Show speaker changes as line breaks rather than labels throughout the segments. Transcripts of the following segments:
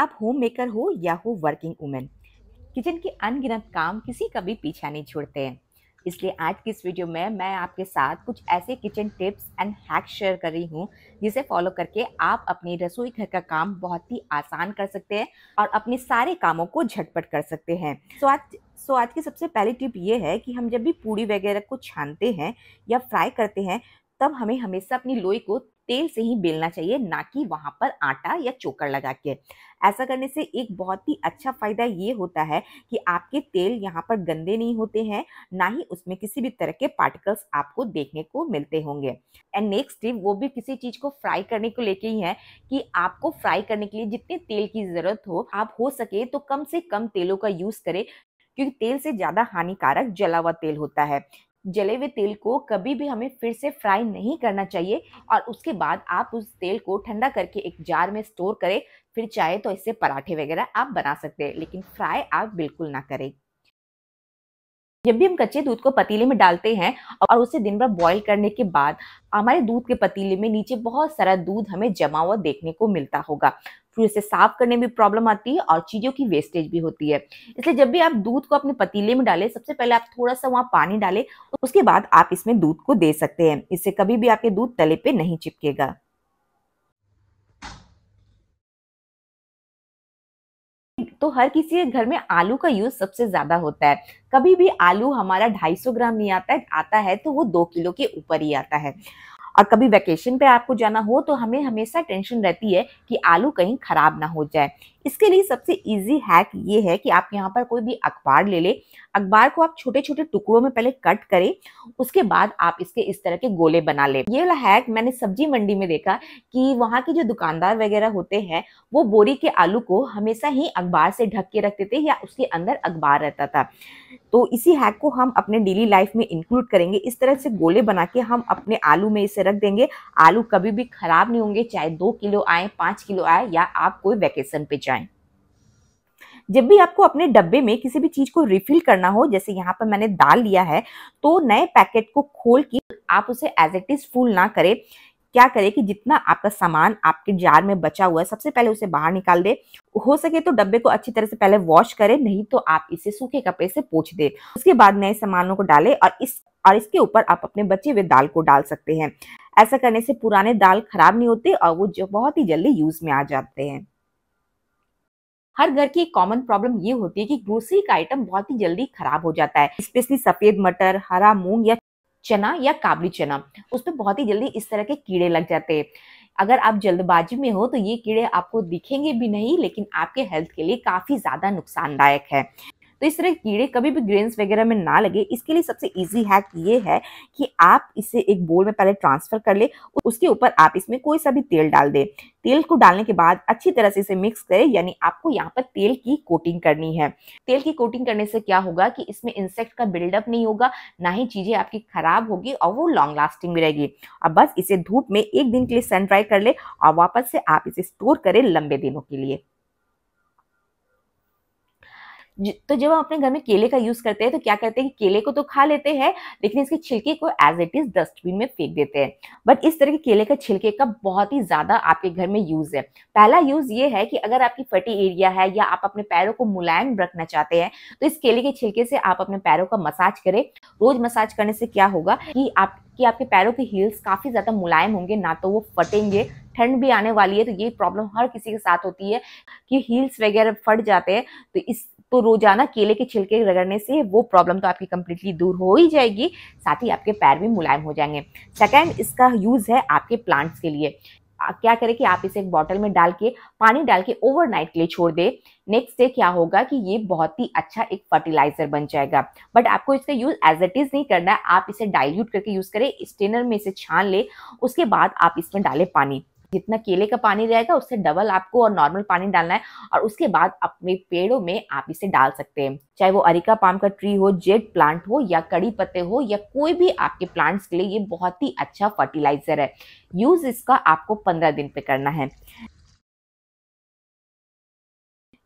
आप home maker हो या हो वर्किंग वूमेन किचन के अनगिनत काम किसी का भी पीछा नहीं छोड़ते हैं इसलिए आज की इस वीडियो में मैं आपके साथ कुछ ऐसे kitchen tips and hack share कर रही हूँ जिसे फॉलो करके आप अपने रसोई घर का काम बहुत ही आसान कर सकते हैं और अपने सारे कामों को झटपट कर सकते हैं सो आज सो आज की सबसे पहली टिप ये है कि हम जब भी पूड़ी वगैरह को छानते हैं या फ्राई करते हैं तब हमें हमेशा अपनी लोई को तेल से ही बेलना चाहिए ना कि वहाँ पर आटा या चोकर लगा के ऐसा करने से एक बहुत ही अच्छा फ़ायदा ये होता है कि आपके तेल यहाँ पर गंदे नहीं होते हैं ना ही उसमें किसी भी तरह के पार्टिकल्स आपको देखने को मिलते होंगे एंड नेक्स्ट टिप वो भी किसी चीज़ को फ्राई करने को लेके ही है कि आपको फ्राई करने के लिए जितने तेल की ज़रूरत हो आप हो सके तो कम से कम तेलों का यूज़ करें क्योंकि तेल से ज़्यादा हानिकारक जला हुआ तेल होता है जले हुए तेल को कभी भी हमें फिर से फ्राई नहीं करना चाहिए और उसके बाद आप उस तेल को ठंडा करके एक जार में स्टोर करें फिर चाहे तो इससे पराठे वगैरह आप बना सकते हैं लेकिन फ्राई आप बिल्कुल ना करें जब भी हम कच्चे दूध को पतीले में डालते हैं और उसे दिन भर बॉईल करने के बाद हमारे दूध के पतीले में नीचे बहुत सारा दूध हमें जमा हुआ देखने को मिलता होगा फिर उसे साफ करने में प्रॉब्लम आती है और चीज़ों की वेस्टेज भी होती है इसलिए जब भी आप दूध को अपने पतीले में डालें सबसे पहले आप थोड़ा सा वहाँ पानी डालें उसके बाद आप इसमें दूध को दे सकते हैं इससे कभी भी आपके दूध तले पर नहीं चिपकेगा तो हर किसी के घर में आलू का यूज सबसे ज्यादा होता है कभी भी आलू हमारा 250 ग्राम नहीं आता है आता है तो वो दो किलो के ऊपर ही आता है और कभी वैकेशन पे आपको जाना हो तो हमें हमेशा टेंशन रहती है कि आलू कहीं ख़राब ना हो जाए इसके लिए सबसे इजी हैक ये है कि आप यहाँ पर कोई भी अखबार ले ले अखबार को आप छोटे छोटे टुकड़ों में पहले कट करें उसके बाद आप इसके इस तरह के गोले बना ले ये वाला हैक मैंने सब्जी मंडी में देखा कि वहाँ के जो दुकानदार वगैरह होते हैं वो बोरी के आलू को हमेशा ही अखबार से ढक के रखते थे या उसके अंदर अखबार रहता था तो इसी हैक को हम अपने डेली लाइफ में इंक्लूड करेंगे इस तरह से गोले बना के हम अपने आलू में इसे से रख देंगे आलू कभी भी खराब नहीं होंगे चाहे दो किलो आए पांच किलो आए या आप कोई वैकेशन पे जाएं जब भी आपको अपने डब्बे में किसी भी चीज़ को रिफिल करना हो जैसे यहाँ पर मैंने दाल लिया है तो नए पैकेट को खोल के आप उसे एज इट इज़ फुल ना करें क्या करें कि जितना आपका सामान आपके जार में बचा हुआ है सबसे पहले उसे बाहर निकाल दे हो सके तो डब्बे को अच्छी तरह से पहले वॉश करें नहीं तो आप इसे सूखे कपड़े से पोछ दे उसके बाद नए सामानों को डालें और इस और इसके ऊपर आप अपने बचे हुए दाल को डाल सकते हैं ऐसा करने से पुराने दाल खराब नहीं होते और वो जो बहुत ही जल्दी यूज में आ जाते हैं हर घर की एक कॉमन प्रॉब्लम ये होती है कि ग्रोसरी का आइटम बहुत ही जल्दी खराब हो जाता है स्पेशली सफेद मटर हरा मूंग या चना या काबली चना उस पर बहुत ही जल्दी इस तरह के कीड़े लग जाते हैं अगर आप जल्दबाजी में हो तो ये कीड़े आपको दिखेंगे भी नहीं लेकिन आपके हेल्थ के लिए काफ़ी ज़्यादा नुकसानदायक है तो इस तरह कीड़े कभी भी ग्रेन्स वगैरह में ना लगे इसके लिए सबसे ईजी हैक ये है कि आप इसे एक बोल में पहले ट्रांसफर कर ले उसके ऊपर आप इसमें कोई सा भी तेल डाल दे तेल को डालने के बाद अच्छी तरह से इसे मिक्स करें यानी आपको यहाँ पर तेल की कोटिंग करनी है तेल की कोटिंग करने से क्या होगा कि इसमें इंसेक्ट का बिल्डअप नहीं होगा ना ही चीज़ें आपकी खराब होगी और वो लॉन्ग लास्टिंग भी रहेगी अब बस इसे धूप में एक दिन के लिए सन ड्राई कर ले और वापस से आप इसे स्टोर करें लंबे दिनों के लिए तो जब हम अपने घर में केले का यूज़ करते हैं तो क्या करते हैं केले को तो खा लेते हैं लेकिन इसके छिलके को एज इट इज़ डस्टबिन में फेंक देते हैं बट इस तरह के केले का छिलके का बहुत ही ज़्यादा आपके घर में यूज़ है पहला यूज़ ये है कि अगर आपकी फटी एरिया है या आप अपने पैरों को मुलायम रखना चाहते हैं तो इस केले के छिलके से आप अपने पैरों का मसाज करें रोज़ मसाज करने से क्या होगा कि आप कि आपके पैरों के हील्स काफ़ी ज़्यादा मुलायम होंगे ना तो वो फटेंगे ठंड भी आने वाली है तो ये प्रॉब्लम हर किसी के साथ होती है कि हील्स वगैरह फट जाते हैं तो इस तो रोजाना केले के छिलके रगड़ने से वो प्रॉब्लम तो आपकी कंप्लीटली दूर हो ही जाएगी साथ ही आपके पैर भी मुलायम हो जाएंगे सेकेंड इसका यूज़ है आपके प्लांट्स के लिए क्या करें कि आप इसे एक बॉटल में डाल के पानी डाल के ओवरनाइट के लिए छोड़ दे नेक्स्ट डे क्या होगा कि ये बहुत ही अच्छा एक फर्टिलाइजर बन जाएगा बट आपको इसका यूज एज इट इज नहीं करना है आप इसे डाइल्यूट करके यूज करें स्टेनर में इसे छान ले उसके बाद आप इसमें डालें पानी जितना केले का पानी रहेगा उससे डबल आपको और नॉर्मल पानी डालना है और उसके बाद अपने पेड़ों में आप इसे डाल सकते हैं चाहे वो अरिका पाम का ट्री हो जेड प्लांट हो या कड़ी पत्ते हो या कोई भी आपके प्लांट्स के लिए ये बहुत ही अच्छा फर्टिलाइजर है यूज़ इसका आपको पंद्रह दिन पे करना है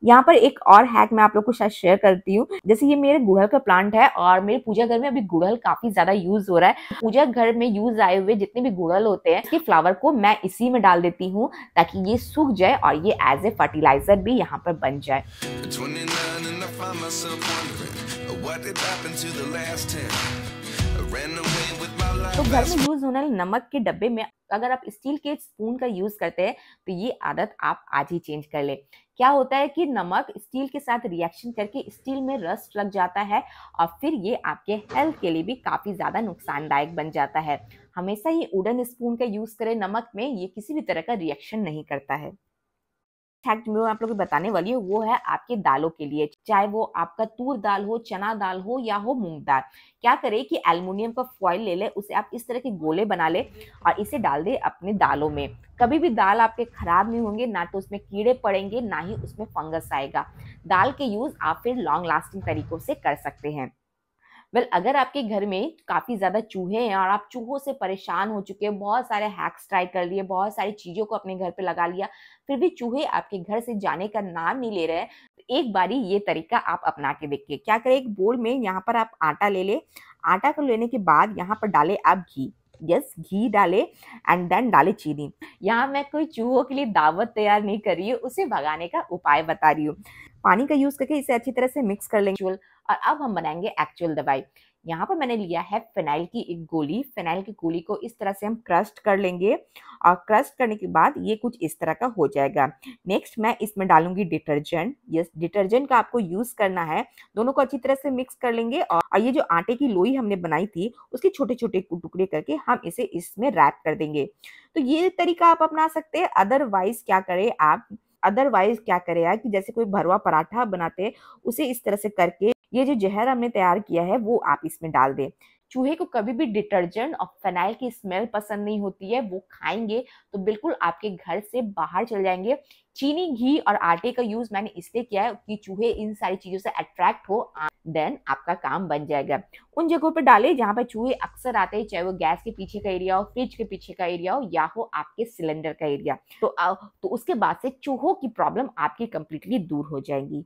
यहाँ पर एक और हैक मैं आप लोग को शायद शेयर करती हूँ जैसे ये मेरे गुड़हल का प्लांट है और मेरे पूजा घर में अभी गुड़हल काफी ज्यादा यूज हो रहा है पूजा घर में यूज आए हुए जितने भी गुड़हल होते हैं इसके फ्लावर को मैं इसी में डाल देती हूँ ताकि ये सूख जाए और ये एज ए फर्टिलाइजर भी यहाँ पर बन जाए What did happen to the last 10? तो, तो घर में यूज होने वाले नमक के डब्बे में अगर आप स्टील के स्पून का यूज करते हैं तो ये आदत आप आज ही चेंज कर ले क्या होता है कि नमक स्टील के साथ रिएक्शन करके स्टील में रस्ट लग जाता है और फिर ये आपके हेल्थ के लिए भी काफ़ी ज़्यादा नुकसानदायक बन जाता है हमेशा ही उडन स्पून का यूज़ करें नमक में ये किसी भी तरह का रिएक्शन नहीं करता है फैक्ट मैं आप लोग को बताने वाली हूँ वो है आपके दालों के लिए चाहे वो आपका तूर दाल हो चना दाल हो या हो मूंग दाल क्या करें कि एल्युमिनियम का फॉइल ले लें उसे आप इस तरह के गोले बना ले और इसे डाल दे अपने दालों में कभी भी दाल आपके खराब नहीं होंगे ना तो उसमें कीड़े पड़ेंगे ना ही उसमें फंगस आएगा दाल के यूज़ आप फिर लॉन्ग लास्टिंग तरीकों से कर सकते हैं वेल अगर आपके घर में काफ़ी ज़्यादा चूहे हैं और आप चूहों से परेशान हो चुके हैं बहुत सारे हैक्स ट्राई कर लिए बहुत सारी चीज़ों को अपने घर पे लगा लिया फिर भी चूहे आपके घर से जाने का नाम नहीं ले रहे हैं तो एक बारी ये तरीका आप अपना के देखिए क्या करें एक बोर्ड में यहाँ पर आप आटा ले लें आटा को लेने के बाद यहाँ पर डालें आप घी यस घी डाले एंड देन डाले चीनी यहाँ मैं कोई चूहों के लिए दावत तैयार नहीं कर रही हूँ उसे भगाने का उपाय बता रही हूँ पानी का यूज़ करके इसे अच्छी तरह से मिक्स कर लेंगे और अब हम बनाएंगे एक्चुअल दवाई यहाँ पर मैंने लिया है फेनाइल की एक गोली फेनाइल की गोली को इस तरह से हम क्रस्ट कर लेंगे और क्रस्ट करने के बाद ये कुछ इस तरह का हो जाएगा नेक्स्ट मैं इसमें डालूंगी डिटर्जेंट यस डिटर्जेंट का आपको यूज़ करना है दोनों को अच्छी तरह से मिक्स कर लेंगे और ये जो आटे की लोई हमने बनाई थी उसके छोटे छोटे टुकड़े करके हम इसे इसमें रैप कर देंगे तो ये तरीका आप अपना सकते हैं अदरवाइज क्या करें आप अदरवाइज क्या करें यार कि जैसे कोई भरवा पराठा बनाते उसे इस तरह से करके ये जो जहर हमने तैयार किया है वो आप इसमें डाल दें चूहे को कभी भी डिटर्जेंट और फेनाइल की स्मेल पसंद नहीं होती है वो खाएंगे तो बिल्कुल आपके घर से बाहर चल जाएंगे चीनी घी और आटे का यूज मैंने इसलिए किया है कि चूहे इन सारी चीजों से अट्रैक्ट हो देन आपका काम बन जाएगा उन जगहों पर डालें जहाँ पर चूहे अक्सर आते हैं चाहे वो गैस के पीछे का एरिया हो फ्रिज के पीछे का एरिया हो या हो आपके सिलेंडर का एरिया तो, तो उसके बाद से चूहों की प्रॉब्लम आपकी कंप्लीटली दूर हो जाएंगी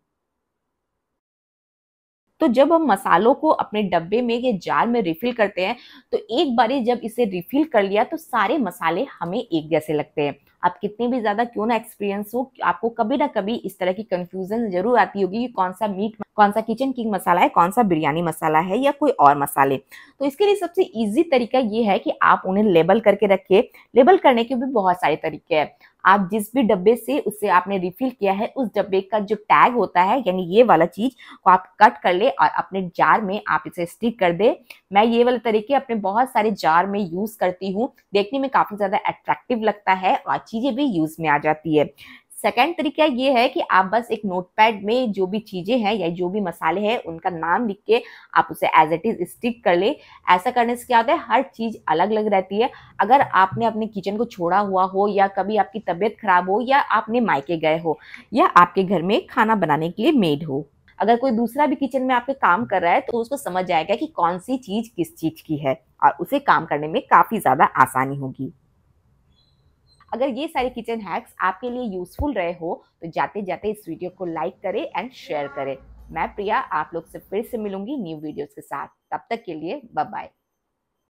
तो जब हम मसालों को अपने डब्बे में या जार में रिफिल करते हैं तो एक बारी जब इसे रिफिल कर लिया तो सारे मसाले हमें एक जैसे लगते हैं आप कितने भी ज़्यादा क्यों ना एक्सपीरियंस हो आपको कभी ना कभी इस तरह की कंफ्यूजन जरूर आती होगी कि कौन सा मीट कौन सा किचन किंग मसाला है कौन सा बिरयानी मसाला है या कोई और मसाले तो इसके लिए सबसे ईजी तरीका ये है कि आप उन्हें लेबल करके रखिए लेबल करने के भी बहुत सारे तरीके हैं आप जिस भी डब्बे से उसे आपने रिफिल किया है उस डब्बे का जो टैग होता है यानी ये वाला चीज को आप कट कर ले और अपने जार में आप इसे स्टिक कर दे मैं ये वाले तरीके अपने बहुत सारे जार में यूज करती हूँ देखने में काफी ज्यादा अट्रैक्टिव लगता है और चीजें भी यूज में आ जाती है सेकेंड तरीका ये है कि आप बस एक नोटपैड में जो भी चीज़ें हैं या जो भी मसाले हैं उनका नाम लिख के आप उसे एज इट इज़ स्टिक कर ले ऐसा करने से क्या होता है हर चीज़ अलग अलग रहती है अगर आपने अपने किचन को छोड़ा हुआ हो या कभी आपकी तबीयत खराब हो या आपने मायके गए हो या आपके घर में खाना बनाने के लिए मेड हो अगर कोई दूसरा भी किचन में आपके काम कर रहा है तो उसको समझ जाएगा कि कौन सी चीज़ किस चीज़ की है और उसे काम करने में काफ़ी ज़्यादा आसानी होगी अगर ये सारे किचन हैक्स आपके लिए यूजफुल रहे हो तो जाते जाते इस वीडियो को लाइक करें एंड शेयर करें मैं प्रिया आप लोग से फिर से मिलूंगी न्यू वीडियोस के साथ तब तक के लिए बाय